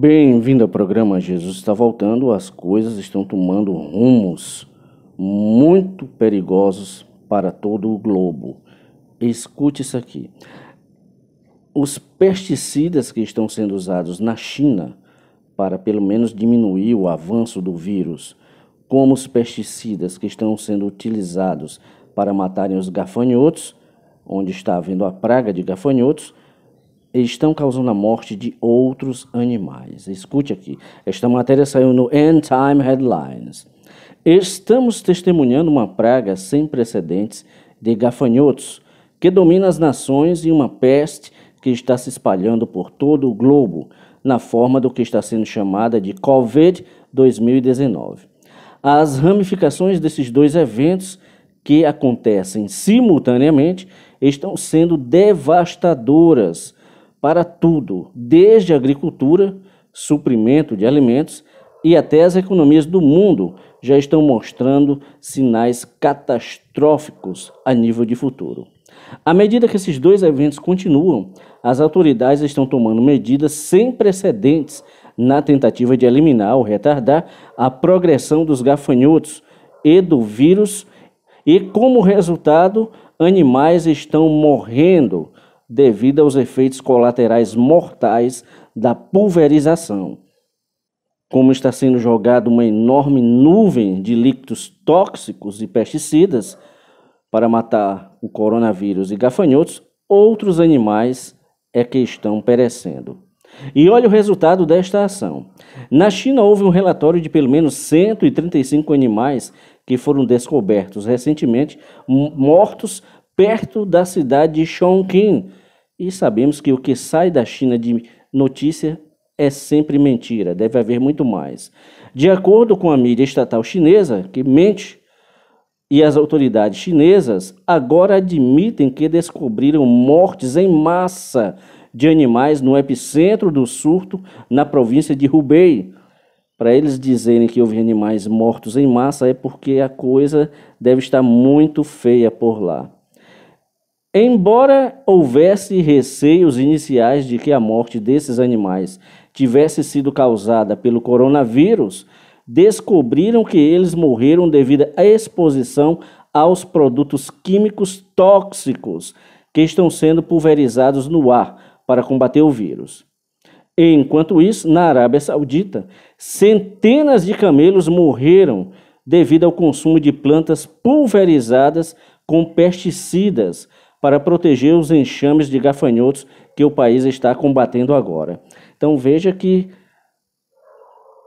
Bem-vindo ao programa Jesus está voltando. As coisas estão tomando rumos muito perigosos para todo o globo. Escute isso aqui. Os pesticidas que estão sendo usados na China para pelo menos diminuir o avanço do vírus, como os pesticidas que estão sendo utilizados para matarem os gafanhotos, onde está havendo a praga de gafanhotos, estão causando a morte de outros animais. Escute aqui, esta matéria saiu no End Time Headlines. Estamos testemunhando uma praga sem precedentes de gafanhotos que domina as nações e uma peste que está se espalhando por todo o globo na forma do que está sendo chamada de COVID-2019. As ramificações desses dois eventos que acontecem simultaneamente estão sendo devastadoras para tudo, desde a agricultura, suprimento de alimentos e até as economias do mundo já estão mostrando sinais catastróficos a nível de futuro. À medida que esses dois eventos continuam, as autoridades estão tomando medidas sem precedentes na tentativa de eliminar ou retardar a progressão dos gafanhotos e do vírus, e como resultado, animais estão morrendo devido aos efeitos colaterais mortais da pulverização. Como está sendo jogada uma enorme nuvem de líquidos tóxicos e pesticidas para matar o coronavírus e gafanhotos, outros animais é que estão perecendo. E olha o resultado desta ação. Na China houve um relatório de pelo menos 135 animais que foram descobertos recentemente mortos perto da cidade de Chongqing, e sabemos que o que sai da China de notícia é sempre mentira, deve haver muito mais. De acordo com a mídia estatal chinesa, que mente, e as autoridades chinesas agora admitem que descobriram mortes em massa de animais no epicentro do surto na província de Hubei. Para eles dizerem que houve animais mortos em massa é porque a coisa deve estar muito feia por lá. Embora houvesse receios iniciais de que a morte desses animais tivesse sido causada pelo coronavírus, descobriram que eles morreram devido à exposição aos produtos químicos tóxicos que estão sendo pulverizados no ar para combater o vírus. Enquanto isso, na Arábia Saudita, centenas de camelos morreram devido ao consumo de plantas pulverizadas com pesticidas para proteger os enxames de gafanhotos que o país está combatendo agora. Então veja que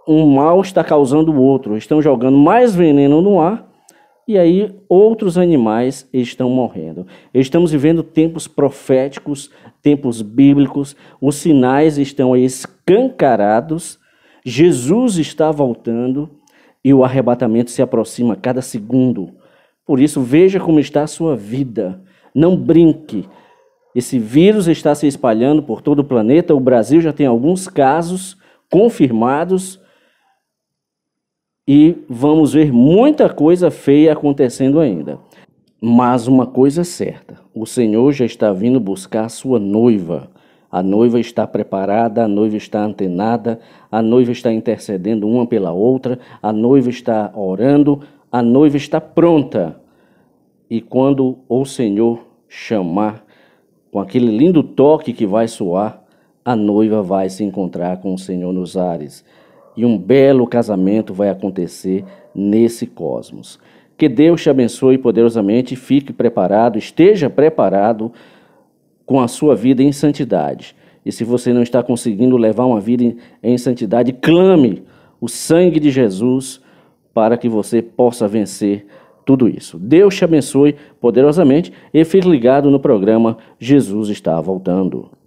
um mal está causando o outro. Estão jogando mais veneno no ar e aí outros animais estão morrendo. Estamos vivendo tempos proféticos, tempos bíblicos, os sinais estão escancarados, Jesus está voltando e o arrebatamento se aproxima a cada segundo. Por isso, veja como está a sua vida. Não brinque. Esse vírus está se espalhando por todo o planeta. O Brasil já tem alguns casos confirmados e vamos ver muita coisa feia acontecendo ainda. Mas uma coisa é certa: o Senhor já está vindo buscar a sua noiva. A noiva está preparada, a noiva está antenada, a noiva está intercedendo uma pela outra, a noiva está orando, a noiva está pronta e quando o Senhor chamar, com aquele lindo toque que vai soar, a noiva vai se encontrar com o Senhor nos ares. E um belo casamento vai acontecer nesse cosmos. Que Deus te abençoe poderosamente, fique preparado, esteja preparado com a sua vida em santidade. E se você não está conseguindo levar uma vida em santidade, clame o sangue de Jesus para que você possa vencer tudo isso. Deus te abençoe poderosamente e fique ligado no programa Jesus está voltando.